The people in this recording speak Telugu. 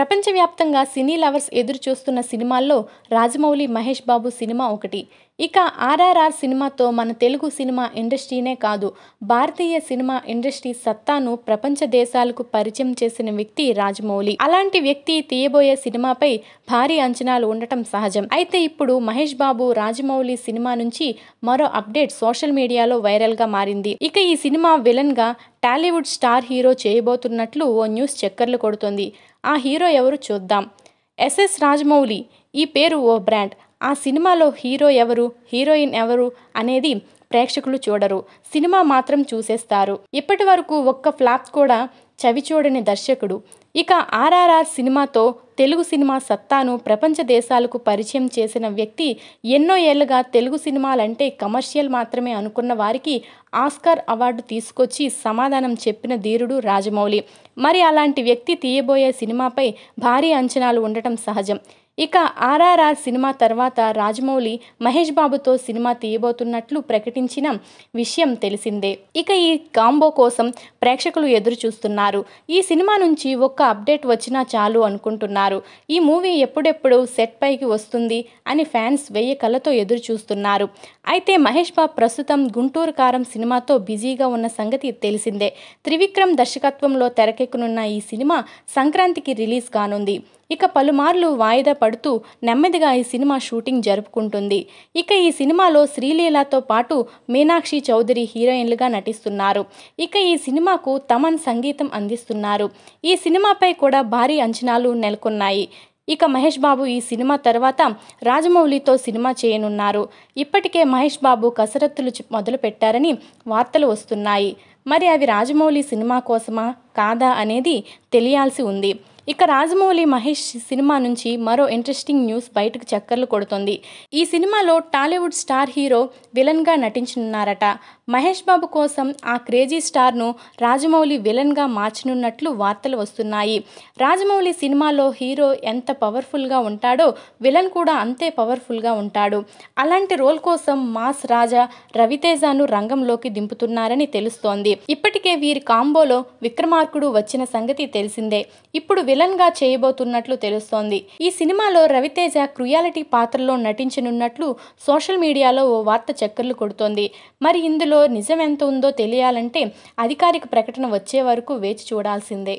ప్రపంచవ్యాప్తంగా సినీ లవర్స్ ఎదురు చూస్తున్న సినిమాల్లో రాజమౌళి మహేష్ బాబు సినిమా ఒకటి ఇక ఆర్ఆర్ఆర్ సినిమాతో మన తెలుగు సినిమా ఇండస్ట్రీనే కాదు భారతీయ సినిమా ఇండస్ట్రీ సత్తాను ప్రపంచ దేశాలకు పరిచయం చేసిన వ్యక్తి రాజమౌళి అలాంటి వ్యక్తి తీయబోయే సినిమాపై భారీ అంచనాలు ఉండటం సహజం అయితే ఇప్పుడు మహేష్ బాబు రాజమౌళి సినిమా నుంచి మరో అప్డేట్ సోషల్ మీడియాలో వైరల్గా మారింది ఇక ఈ సినిమా విలన్గా టాలీవుడ్ స్టార్ హీరో చేయబోతున్నట్లు ఓ న్యూస్ చక్కర్లు కొడుతోంది ఆ హీరో ఎవరు చూద్దాం ఎస్ఎస్ రాజమౌళి ఈ పేరు ఓ బ్రాండ్ ఆ సినిమాలో హీరో ఎవరు హీరోయిన్ ఎవరు అనేది ప్రేక్షకులు చూడరు సినిమా మాత్రం చూసేస్తారు ఇప్పటి వరకు ఒక్క ఫ్లాప్ కూడా చవిచూడని దర్శకుడు ఇక ఆర్ఆర్ఆర్ సినిమాతో తెలుగు సినిమా సత్తాను ప్రపంచ దేశాలకు పరిచయం చేసిన వ్యక్తి ఎన్నో ఏళ్లుగా తెలుగు సినిమాలంటే కమర్షియల్ మాత్రమే అనుకున్న వారికి ఆస్కార్ అవార్డు తీసుకొచ్చి సమాధానం చెప్పిన ధీరుడు రాజమౌళి మరి అలాంటి వ్యక్తి తీయబోయే సినిమాపై భారీ అంచనాలు ఉండటం సహజం ఇక ఆర్ఆర్ఆర్ సినిమా తర్వాత రాజమౌళి మహేష్ బాబుతో సినిమా తీయబోతున్నట్లు ప్రకటించిన విషయం తెలిసిందే ఇక ఈ కాంబో కోసం ప్రేక్షకులు ఎదురు చూస్తున్నారు ఈ సినిమా నుంచి ఒక్క అప్డేట్ వచ్చినా చాలు అనుకుంటున్నారు ఈ మూవీ ఎప్పుడెప్పుడు సెట్ పైకి వస్తుంది అని ఫ్యాన్స్ వెయ్యి కళ్ళతో ఎదురు చూస్తున్నారు అయితే మహేష్ బాబు ప్రస్తుతం గుంటూరు కారం సినిమాతో బిజీగా ఉన్న సంగతి తెలిసిందే త్రివిక్రమ్ దర్శకత్వంలో తెరకెక్కనున్న ఈ సినిమా సంక్రాంతికి రిలీజ్ కానుంది ఇక పలుమార్లు వాయిదా పడుతూ నెమ్మదిగా ఈ సినిమా షూటింగ్ జరుపుకుంటుంది ఇక ఈ సినిమాలో శ్రీలీలతో పాటు మీనాక్షి చౌదరి హీరోయిన్లుగా నటిస్తున్నారు ఇక ఈ సినిమాకు తమన్ సంగీతం అందిస్తున్నారు ఈ సినిమాపై కూడా భారీ అంచనాలు నెలకొన్నాయి ఇక మహేష్ బాబు ఈ సినిమా తర్వాత రాజమౌళితో సినిమా చేయనున్నారు ఇప్పటికే మహేష్ బాబు కసరత్తులు మొదలు పెట్టారని వార్తలు వస్తున్నాయి మరి అవి రాజమౌళి సినిమా కోసమా కాదా అనేది తెలియాల్సి ఉంది ఇక రాజమౌళి మహేష్ సినిమా నుంచి మరో ఇంట్రెస్టింగ్ న్యూస్ బయటకు చక్కర్లు కొడుతుంది ఈ సినిమాలో టాలీవుడ్ స్టార్ హీరో విలన్గా నటించనున్నారట మహేష్ బాబు కోసం ఆ క్రేజీ స్టార్ను రాజమౌళి విలన్గా మార్చనున్నట్లు వార్తలు వస్తున్నాయి రాజమౌళి సినిమాలో హీరో ఎంత పవర్ఫుల్గా ఉంటాడో విలన్ కూడా అంతే పవర్ఫుల్గా ఉంటాడు అలాంటి రోల్ కోసం మాస్ రాజా రవితేజను రంగంలోకి దింపుతున్నారని తెలుస్తోంది ఇప్పటికే వీరి కాంబోలో విక్రమార్కుడు వచ్చిన సంగతి తెలిసిందే ఇప్పుడు విలన్ గా చేయబోతున్నట్లు తెలుస్తోంది ఈ సినిమాలో రవితేజ క్రుయాలిటీ పాత్రలో నటించనున్నట్లు సోషల్ మీడియాలో ఓ వార్త చక్కర్లు కొడుతోంది మరి ఇందులో నిజం ఎంత ఉందో తెలియాలంటే అధికారిక ప్రకటన వచ్చే వరకు వేచి చూడాల్సిందే